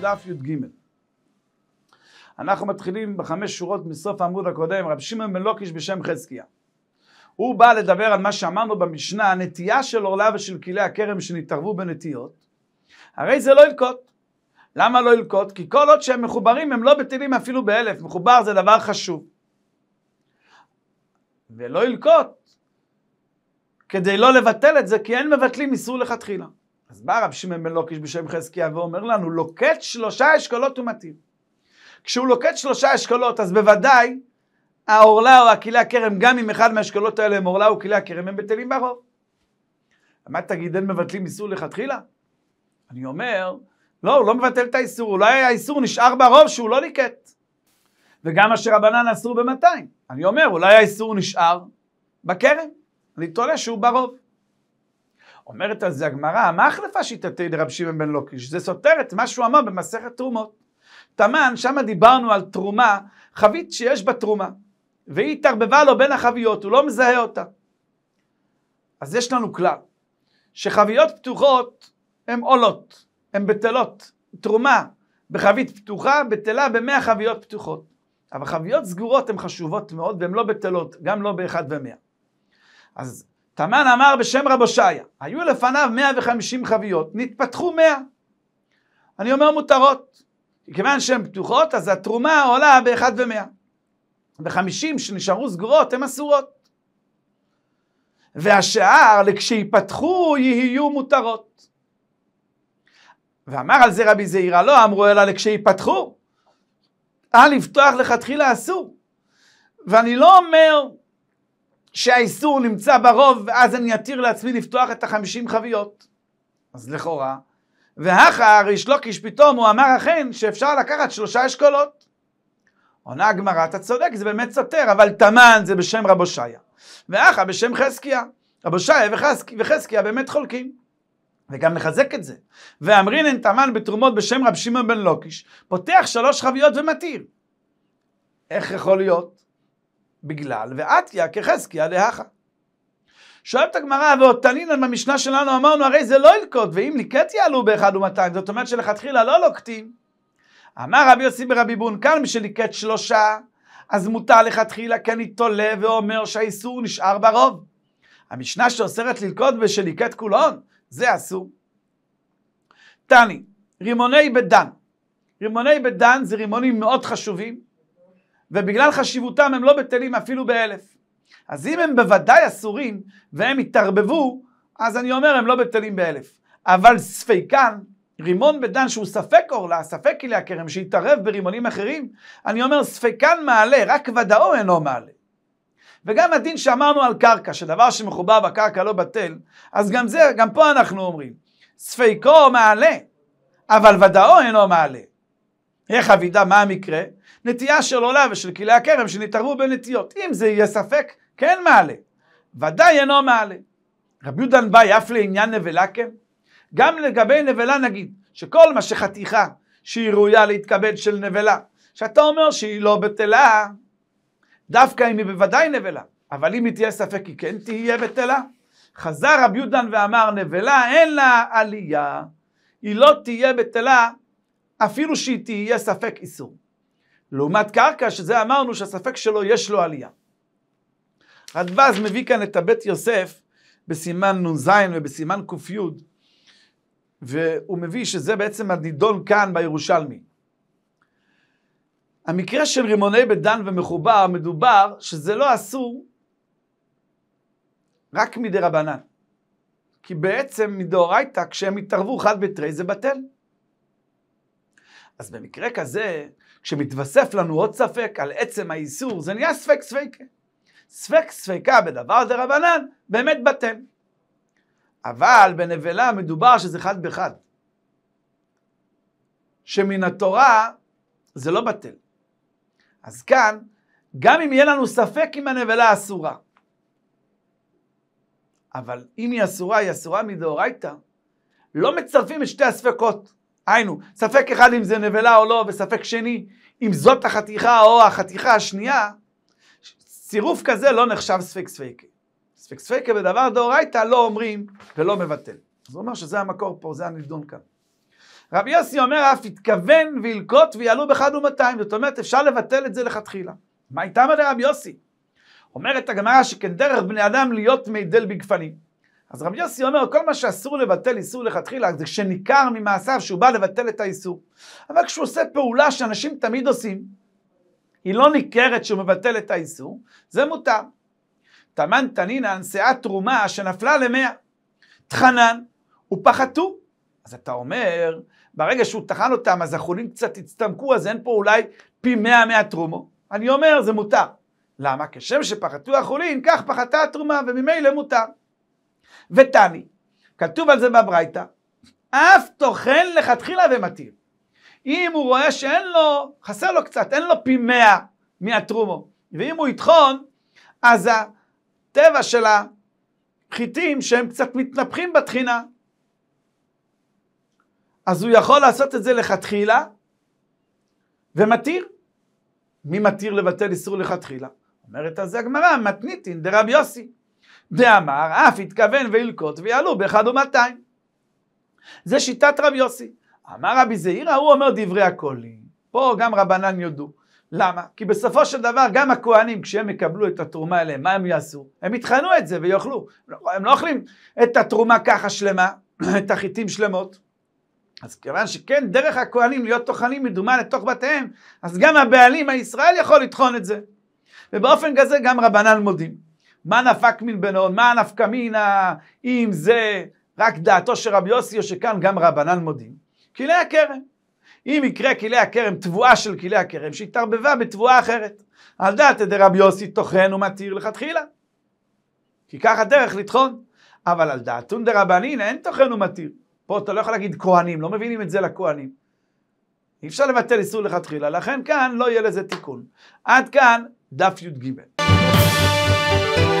דף י"ג. אנחנו מתחילים בחמש שורות מסוף העמוד הקודם, רב שמעון מלוקיש בשם חזקיה. הוא בא לדבר על מה שאמרנו במשנה, הנטייה של עורלה ושל כלי הכרם שנתערבו בנטיות, הרי זה לא ילקוט. למה לא ילקוט? כי כל עוד שהם מחוברים הם לא בטילים אפילו באלף, מחובר זה דבר חשוב. ולא ילקוט, כדי לא לבטל את זה, כי אין מבטלים איסור לכתחילה. אז בא רב שמעון בן לוקיש בשם חזקיה ואומר לנו, לוקט שלושה אשכולות ומתיר. כשהוא לוקט שלושה אשכולות, אז בוודאי העורלה או הכלי הכרם, גם אם אחד מהאשכולות האלה הם עורלה או כלי הכרם, הם בטלים ברוב. מה תגיד, אין מבטלים איסור לכתחילה? אני אומר, לא, הוא לא מבטל את האיסור, אולי האיסור נשאר ברוב שהוא לא ליקט. וגם אשר הבנן אסור במאתיים. אני אומר, אולי האיסור נשאר בכרם. אני תולה שהוא ברוב. אומרת על זה הגמרא, מה החלפה שיטתי דרב שמעון בן לוקיש? זה סותר את מה שהוא אמר במסכת תרומות. תמן, שם דיברנו על תרומה, חבית שיש בה תרומה, והיא התערבבה לו בין החביות, הוא לא מזהה אותה. אז יש לנו כלל, שחביות פתוחות הן עולות, הן בטלות. תרומה בחבית פתוחה, בטלה במאה חביות פתוחות. אבל חביות סגורות הן חשובות מאוד והן לא בטלות, גם לא באחד ומאה. אז תמן אמר בשם רבו שעיה, היו לפניו 150 חביות, נתפתחו 100. אני אומר מותרות, מכיוון שהן פתוחות, אז התרומה עולה באחד ומאה. וחמישים שנשארו סגורות הן אסורות. והשאר, כשיפתחו, יהיו מותרות. ואמר על זה רבי זעירה, לא אמרו, אלא לכשיפתחו. אה, לפתוח לכתחילה אסור. ואני לא אומר שהאיסור נמצא ברוב, ואז אני אתיר לעצמי לפתוח את החמישים חביות. אז לכאורה, והכה ריש לוקיש פתאום הוא אמר אכן שאפשר לקחת שלושה אשכולות. עונה הגמרא, אתה צודק, זה באמת סותר, אבל תמן זה בשם רבושעיה. ואחה בשם חזקיה. רבושעיה וחזק, וחזקיה באמת חולקים. וגם לחזק את זה. ואמרינן תמן בתרומות בשם רב שמעון בן לוקיש, פותח שלוש חביות ומתיר. איך יכול להיות? בגלל ועטיה כחזקיה להכה. שואלת הגמרא, ועוד במשנה שלנו אמרנו, הרי זה לא ילקוט, ואם ליקט יעלו באחד ומאתיים, זאת אומרת שלכתחילה לא לוקטים. אמר רבי יוסי ברבי בון, כאן משליקט שלושה, אז מותר לכתחילה, כן תולה ואומר שהאיסור נשאר ברוב. המשנה שאוסרת ללקוט בשליקט כולון, זה אסור. תני, רימוני בדן. רימוני בדן זה רימונים מאוד חשובים, ובגלל חשיבותם הם לא בטלים אפילו באלף. אז אם הם בוודאי אסורים והם התערבבו, אז אני אומר הם לא בטלים באלף. אבל ספיקן, רימון בדן שהוא ספק אורלה, ספק כלי הכרם, שהתערב ברימונים אחרים, אני אומר ספיקן מעלה, רק ודאו אינו מעלה. וגם הדין שאמרנו על קרקע, שדבר שמחובר בקרקע לא בטל, אז גם זה, גם פה אנחנו אומרים, ספיקו מעלה, אבל ודאו אינו מעלה. איך אבידה, מה המקרה? נטייה של עולה ושל כלי הכרם שנתערו בנטיות. אם זה יהיה ספק, כן מעלה. ודאי אינו מעלה. רבי יהודן באי אף לעניין נבלה כן? גם לגבי נבלה נגיד, שכל מה שחתיכה שהיא ראויה להתכבד של נבלה, שאתה אומר שהיא לא בטלה, דווקא אם היא בוודאי נבלה, אבל אם היא תהיה ספק היא כן תהיה בטלה. חזר רבי יהודן ואמר נבלה אין לה עלייה, היא לא תהיה בטלה אפילו שהיא תהיה ספק איסור. לעומת קרקע, שזה אמרנו שהספק שלו יש לו עלייה. רדב"ז מביא כאן את הבית יוסף בסימן נ"ז ובסימן ק"י, והוא מביא שזה בעצם הנידון כאן בירושלמי. המקרה של רימוני בדן ומחובר, מדובר שזה לא אסור רק מדי רבנן. כי בעצם מדאורייתא, כשהם התערבו חד בתרי, זה בטל. אז במקרה כזה, כשמתווסף לנו עוד ספק על עצם האיסור, זה נהיה ספק ספקה. ספק ספקה בדבר רבנן, באמת בטל. אבל בנבלה מדובר שזה חד בחד. שמן התורה זה לא בטל. אז כאן, גם אם יהיה לנו ספק אם הנבלה אסורה, אבל אם היא אסורה, היא אסורה מדאורייתא, לא מצרפים את שתי הספקות. היינו, ספק אחד אם זה נבלה או לא, וספק שני אם זאת החתיכה או החתיכה השנייה, צירוף כזה לא נחשב ספק ספקה. ספק ספקה בדבר דאורייתא לא אומרים ולא מבטל. אז הוא אומר שזה המקור פה, זה הנדון כאן. רבי יוסי אומר אף יתכוון וילקוט ויעלו בחד ומאתיים, זאת אומרת אפשר לבטל את זה לכתחילה. מה איתם על רבי יוסי? אומרת הגמרא שכן דרך בני אדם להיות מידל בגפנים. אז רבי יוסי אומר, כל מה שאסור לבטל איסור לכתחילה, זה כשניכר ממעשיו שהוא בא לבטל את האיסור. אבל כשהוא עושה פעולה שאנשים תמיד עושים, היא לא ניכרת שהוא מבטל את האיסור, זה מותר. טמן תנינן שאת תרומה שנפלה למאה. תחנן ופחתו. אז אתה אומר, ברגע שהוא טחן אותם, אז החולים קצת הצטמקו, אז אין פה אולי פי מאה מהתרומו. אני אומר, זה מותר. למה? כשם שפחתו החולין, כך פחתה התרומה, וממילא מותר. ותני, כתוב על זה בברייתא, אף טוחן לכתחילה ומתיר. אם הוא רואה שאין לו, חסר לו קצת, אין לו פי מאה מהתרומו, ואם הוא יטחון, אז הטבע של החיטים שהם קצת מתנפחים בתחינה, אז הוא יכול לעשות את זה לכתחילה ומתיר. מי מתיר לבטל איסור לכתחילה? אומרת על זה הגמרא, מתניתין דרב יוסי. דאמר, אף יתכוון וילקוט ויעלו באחד ומאתיים. זה שיטת רב יוסי. אמר רבי זעירא, הוא אומר דברי הכולים. פה גם רבנן יודו. למה? כי בסופו של דבר גם הכוהנים כשהם יקבלו את התרומה אליהם, מה הם יעשו? הם יטחנו את זה ויאכלו. הם לא, לא אוכלים את התרומה ככה שלמה, את החיטים שלמות. אז כיוון שכן דרך הכוהנים להיות טוחנים מדומה לתוך בתיהם, אז גם הבעלים הישראל יכול לטחון את זה. ובאופן כזה גם רבנן מודים. מה נפק מלבנון, מה נפקא מינה, אם זה רק דעתו של רבי יוסי או שכאן גם רבנן מודים. כלי הכרם. אם יקרה כלי הכרם, תבואה של כלי הכרם, שהתערבבה בתבואה אחרת. על דעת ידי רבי יוסי טוחן ומתיר לכתחילה. כי ככה דרך לטחון. אבל על דעתון דרבנין אין טוחן ומתיר. פה אתה לא יכול להגיד כהנים, לא מבינים את זה לכהנים. אי אפשר לבטל איסור לכתחילה, לכן כאן לא יהיה לזה תיקון. עד כאן דף י"ג. thank you